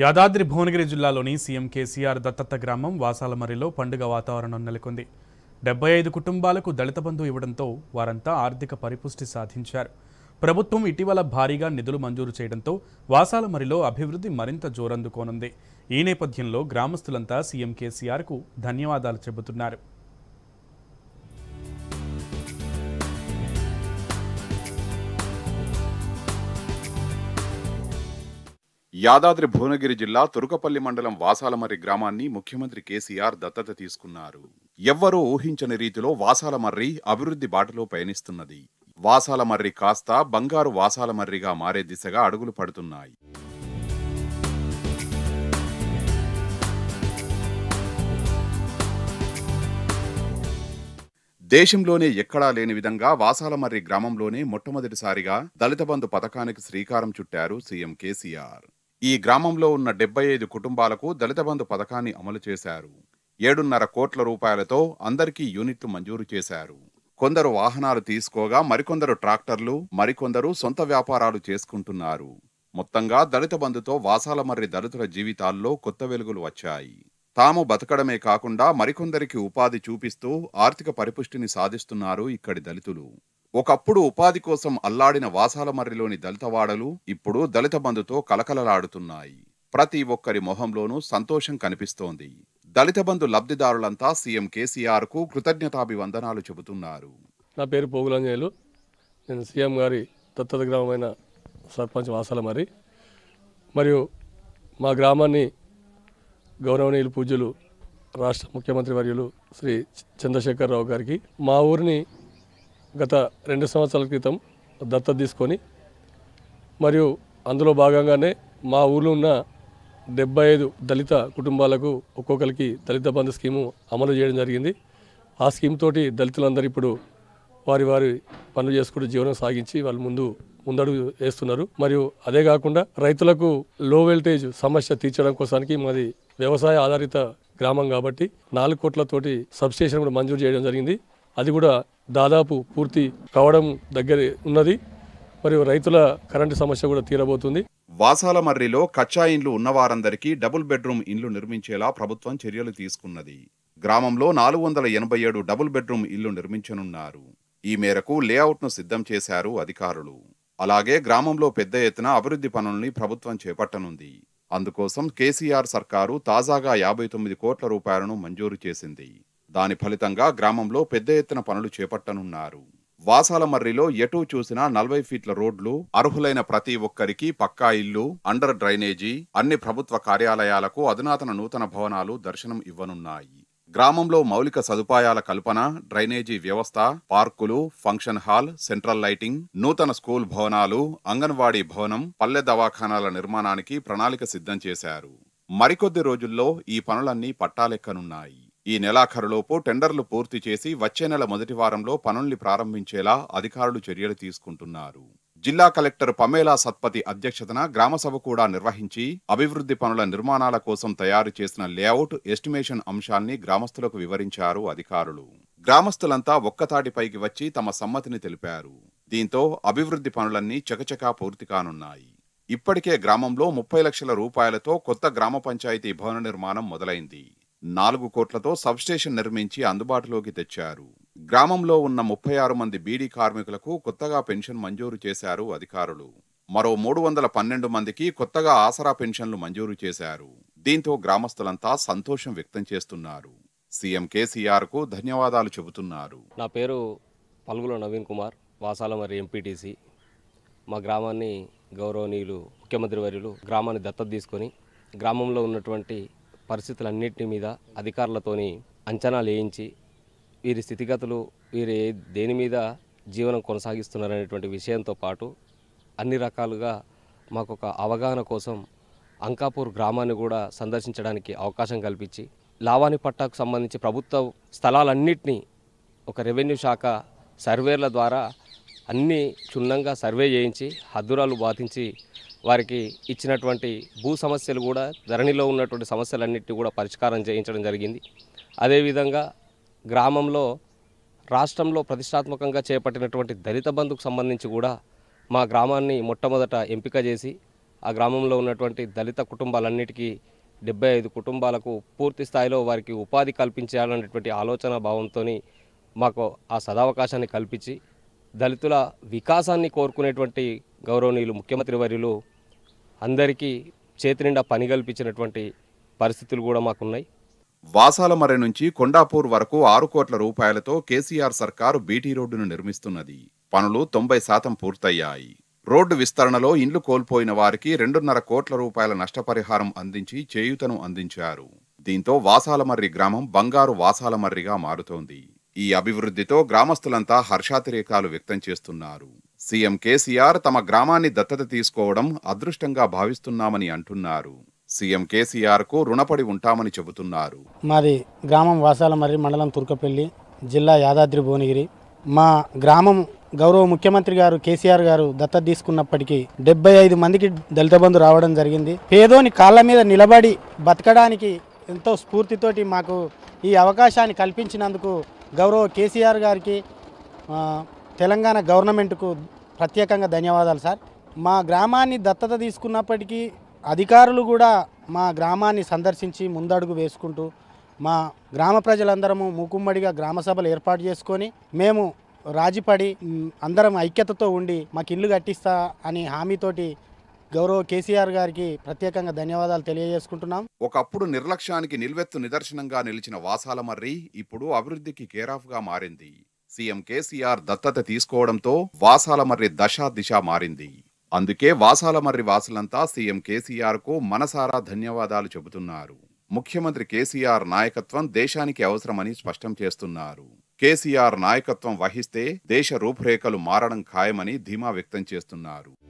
యాదాద్రి భువనగిరి జిల్లాలోని సీఎం కేసీఆర్ దత్తత్త గ్రామం వాసాలమరిలో పండుగ వాతావరణం నెలకొంది డెబ్బై ఐదు కుటుంబాలకు దళిత బంధు ఇవ్వడంతో వారంతా ఆర్థిక పరిపుష్టి సాధించారు ప్రభుత్వం ఇటీవల భారీగా నిధులు మంజూరు చేయడంతో వాసాలమరిలో అభివృద్ధి మరింత జోరందుకోనుంది ఈ నేపథ్యంలో గ్రామస్తులంతా సీఎం కేసీఆర్కు ధన్యవాదాలు చెబుతున్నారు యాదాద్రి భువనగిరి జిల్లా తురుకపల్లి మండలం వాసాలమర్రి గ్రామాన్ని ముఖ్యమంత్రి కేసీఆర్ దత్తత తీసుకున్నారు ఎవ్వరూ ఊహించని రీతిలో వాసాలమర్రి అభివృద్ధి బాటలో పయనిస్తున్నది వాసాలమర్రి కాస్త బంగారు వాసాలమర్రిగా మారే దిశగా అడుగులు పడుతున్నాయి దేశంలోనే ఎక్కడా లేని విధంగా వాసాలమర్రి గ్రామంలోనే మొట్టమొదటిసారిగా దళిత బంధు పథకానికి శ్రీకారం చుట్టారు సీఎం కేసీఆర్ ఈ గ్రామంలో ఉన్న డెబ్బై ఐదు కుటుంబాలకు దళిత బంధు పథకాన్ని అమలు చేశారు ఏడున్నర కోట్ల రూపాయలతో అందరికీ యూనిట్లు మంజూరు చేశారు కొందరు వాహనాలు తీసుకోగా మరికొందరు ట్రాక్టర్లు మరికొందరు సొంత వ్యాపారాలు చేసుకుంటున్నారు మొత్తంగా దళిత బంధుతో వాసాలమర్రి దళితుల జీవితాల్లో కొత్త వెలుగులు వచ్చాయి తాము బతకడమే కాకుండా మరికొందరికి ఉపాధి చూపిస్తూ ఆర్థిక పరిపుష్టిని సాధిస్తున్నారు ఇక్కడి దళితులు ఒకప్పుడు ఉపాధి కోసం అల్లాడిన వాసాలమర్రిలోని దళితవాడలు ఇప్పుడు దళిత బంధుతో కలకలలాడుతున్నాయి ప్రతి ఒక్కరి మొహంలోనూ సంతోషం కనిపిస్తోంది దళిత బంధు లబ్ధిదారులంతా సీఎం కేసీఆర్కు కృతజ్ఞతాభివందనాలు చెబుతున్నారు నా పేరు పోగులంజయ్యలు నేను సీఎం గారి దత్తత గ్రామమైన సర్పంచ్ వాసాలమర్రి మరియు మా గ్రామాన్ని గౌరవనీయులు పూజ్యులు రాష్ట్ర ముఖ్యమంత్రి వర్యులు శ్రీ చంద్రశేఖరరావు గారికి మా ఊరిని గత రెండు సంవత్సరాల క్రితం దత్త తీసుకొని మరియు అందులో భాగంగానే మా ఊళ్ళో ఉన్న డెబ్బై ఐదు దళిత కుటుంబాలకు ఒక్కొక్కరికి దళిత బంధు స్కీము అమలు చేయడం జరిగింది ఆ స్కీమ్ తోటి దళితులందరూ ఇప్పుడు వారి వారి పనులు చేసుకుంటూ జీవనం సాగించి వాళ్ళు ముందు ముందడుగు వేస్తున్నారు మరియు అదే కాకుండా రైతులకు లో వెల్టేజ్ సమస్య తీర్చడం కోసానికి మాది వ్యవసాయ ఆధారిత గ్రామం కాబట్టి నాలుగు కోట్లతోటి సబ్స్టేషన్ కూడా మంజూరు చేయడం జరిగింది అది కూడా దాదాపు పూర్తి కావడం దగ్గర ఉన్నది మరియు రైతుల కరెంటు సమస్య కూడా తీరబోతుంది వాసాల మర్రిలో కచ్చా ఇండ్లు ఉన్నవారందరికీ డబుల్ బెడ్రూమ్ ఇండ్లు నిర్మించేలా ప్రభుత్వం చర్యలు తీసుకున్నది గ్రామంలో నాలుగు వందల ఎనభై ఏడు డబుల్ బెడ్రూమ్ ఇల్లు నిర్మించనున్నారు ఈ మేరకు లేఅవుట్ను సిద్ధం చేశారు అధికారులు అలాగే గ్రామంలో పెద్ద ఎత్తున అభివృద్ధి పనుల్ని ప్రభుత్వం చేపట్టనుంది అందుకోసం కేసీఆర్ సర్కారు తాజాగా యాభై తొమ్మిది కోట్ల రూపాయలను మంజూరు చేసింది దాని ఫలితంగా గ్రామంలో పెద్ద ఎత్తున పనులు చేపట్టనున్నారు వాసాల మర్రిలో ఎటు చూసినా నలభై ఫీట్ల రోడ్లు అర్హులైన ప్రతి ఒక్కరికి పక్కా ఇల్లు అండర్ డ్రైనేజీ అన్ని ప్రభుత్వ కార్యాలయాలకు అధునాతన నూతన భవనాలు దర్శనం ఇవ్వనున్నాయి గ్రామంలో మౌలిక సదుపాయాల కల్పన డ్రైనేజీ వ్యవస్థ పార్కులు ఫంక్షన్ హాల్ సెంట్రల్ లైటింగ్ నూతన స్కూల్ భవనాలు అంగన్వాడీ భవనం పల్లె దవాఖానాల నిర్మాణానికి ప్రణాళిక సిద్ధం చేశారు మరికొద్ది రోజుల్లో ఈ పనులన్నీ పట్టాలెక్కనున్నాయి ఈ నెలాఖరులోపు టెండర్లు పూర్తి చేసి వచ్చే నెల మొదటి వారంలో పనుల్ని ప్రారంభించేలా అధికారులు చర్యలు తీసుకుంటున్నారు జిల్లా కలెక్టర్ పమేలా సత్పతి అధ్యక్షతన గ్రామసభ కూడా నిర్వహించి అభివృద్ధి పనుల నిర్మాణాల కోసం తయారు చేసిన లేఅవుట్ ఎస్టిమేషన్ అంశాన్ని గ్రామస్తులకు వివరించారు అధికారులు గ్రామస్తులంతా ఒక్కతాటిపైకి వచ్చి తమ సమ్మతిని తెలిపారు దీంతో అభివృద్ధి పనులన్నీ చకచకా పూర్తి కానున్నాయి ఇప్పటికే గ్రామంలో ముప్పై లక్షల రూపాయలతో కొత్త గ్రామ పంచాయతీ భవన నిర్మాణం మొదలైంది నాలుగు కోట్లతో సబ్స్టేషన్ నిర్మించి అందుబాటులోకి తెచ్చారు గ్రామంలో ఉన్న ముప్పై ఆరు మంది బీడీ కార్మికులకు కొత్తగా పెన్షన్ మంజూరు చేశారు అధికారులు మరో మూడు వందల పన్నెండు మందికి కొత్తగా ఆసరా పెన్షన్లు మంజూరు చేశారు దీంతో గ్రామస్తులంతా సంతోషం వ్యక్తం చేస్తున్నారు సీఎం కేసీఆర్కు ధన్యవాదాలు చెబుతున్నారు నా పేరు పల్గుల నవీన్ కుమార్ వాసాల మరి ఎంపీటీసీ మా గ్రామాన్ని గౌరవనీయులు ముఖ్యమంత్రి వర్యులు గ్రామాన్ని దత్తత తీసుకొని గ్రామంలో ఉన్నటువంటి పరిస్థితులన్నింటి మీద అధికారులతోని అంచనాలు వేయించి వీరి స్థితిగతులు వీరి దేని మీద జీవనం కొనసాగిస్తున్నారనేటువంటి విషయంతో పాటు అన్ని రకాలుగా మాకొక అవగాహన కోసం అంకాపూర్ గ్రామాన్ని కూడా సందర్శించడానికి అవకాశం కల్పించి లావాణి పట్టాకు సంబంధించి ప్రభుత్వ స్థలాలన్నింటినీ ఒక రెవెన్యూ శాఖ సర్వేల ద్వారా అన్నీ క్షుణ్ణంగా సర్వే చేయించి హద్దురాలు బాధించి వారికి ఇచ్చినటువంటి భూ సమస్యలు కూడా ధరణిలో ఉన్నటువంటి సమస్యలన్నింటినీ కూడా పరిష్కారం చేయించడం జరిగింది అదేవిధంగా గ్రామంలో రాష్ట్రంలో ప్రతిష్టాత్మకంగా చేపట్టినటువంటి దళిత బంధుకు సంబంధించి కూడా మా గ్రామాన్ని మొట్టమొదట ఎంపిక చేసి ఆ గ్రామంలో ఉన్నటువంటి దళిత కుటుంబాలన్నిటికీ డెబ్బై ఐదు కుటుంబాలకు పూర్తి స్థాయిలో వారికి ఉపాధి కల్పించాలనేటువంటి ఆలోచన భావంతో మాకు ఆ సదావకాశాన్ని కల్పించి దళితుల వికాసాన్ని కోరుకునేటువంటి గౌరవనీయులు ముఖ్యమంత్రి వర్యులు అందరికీ చేతి నిండా పని కల్పించినటువంటి పరిస్థితులు కూడా మాకున్నాయి వాసాలమర్రి నుంచి కొండాపూర్ వరకు ఆరు కోట్ల రూపాయలతో కేసీఆర్ సర్కారు బీటీ రోడ్డును నిర్మిస్తున్నది పనులు తొంభై శాతం పూర్తయ్యాయి రోడ్డు విస్తరణలో ఇండ్లు కోల్పోయిన వారికి రెండున్నర కోట్ల రూపాయల నష్టపరిహారం అందించి చేయూతను అందించారు దీంతో వాసాలమర్రి గ్రామం బంగారు వాసాలమర్రిగా మారుతోంది ఈ అభివృద్ధితో గ్రామస్తులంతా హర్షాతిరేకాలు వ్యక్తం చేస్తున్నారు సీఎం కేసీఆర్ తమ గ్రామాన్ని దత్తత తీసుకోవడం అదృష్టంగా భావిస్తున్నామని అంటున్నారు సీఎం కేసీఆర్ కు రుణపడి ఉంటామని చెబుతున్నారు మాది గ్రామం వాసాల మర్రి మండలం తుర్కపల్లి జిల్లా యాదాద్రి భువనగిరి మా గ్రామం గౌరవ ముఖ్యమంత్రి గారు కేసీఆర్ గారు దత్త తీసుకున్నప్పటికీ డెబ్బై ఐదు మందికి దళిత బంధు రావడం జరిగింది పేదోని కాళ్ళ మీద నిలబడి బతకడానికి ఎంతో స్ఫూర్తితోటి మాకు ఈ అవకాశాన్ని కల్పించినందుకు గౌరవ కేసీఆర్ గారికి తెలంగాణ గవర్నమెంట్కు ప్రత్యేకంగా ధన్యవాదాలు సార్ మా గ్రామాన్ని దత్తత తీసుకున్నప్పటికీ అధికారులు కూడా మా గ్రామాన్ని సందర్శించి ముందడుగు వేసుకుంటూ మా గ్రామ ప్రజలందరము మూకుమ్మడిగా గ్రామ సభలు ఏర్పాటు చేసుకొని మేము రాజీపడి అందరం ఐక్యతతో ఉండి మాకు ఇల్లు కట్టిస్తా అని హామీతోటి గౌరవ కేసీఆర్ గారికి ప్రత్యేకంగా ధన్యవాదాలు తెలియజేసుకుంటున్నాం ఒకప్పుడు నిర్లక్ష్యానికి నిల్వెత్తు నిదర్శనంగా నిలిచిన వాసాల మర్రి ఇప్పుడు అభివృద్ధికి కేరాఫ్గా మారింది సీఎం కేసీఆర్ దత్తత తీసుకోవడంతో వాసాలమర్రి దశ దిశ మారింది అందుకే వాసాలమర్రి వాసులంతా సీఎం కేసీఆర్ కు మనసారా ధన్యవాదాలు చెబుతున్నారు ముఖ్యమంత్రి కేసీఆర్ నాయకత్వం దేశానికి అవసరమని స్పష్టం చేస్తున్నారు కేసీఆర్ నాయకత్వం వహిస్తే దేశ రూపురేఖలు మారడం ఖాయమని ధీమా వ్యక్తం చేస్తున్నారు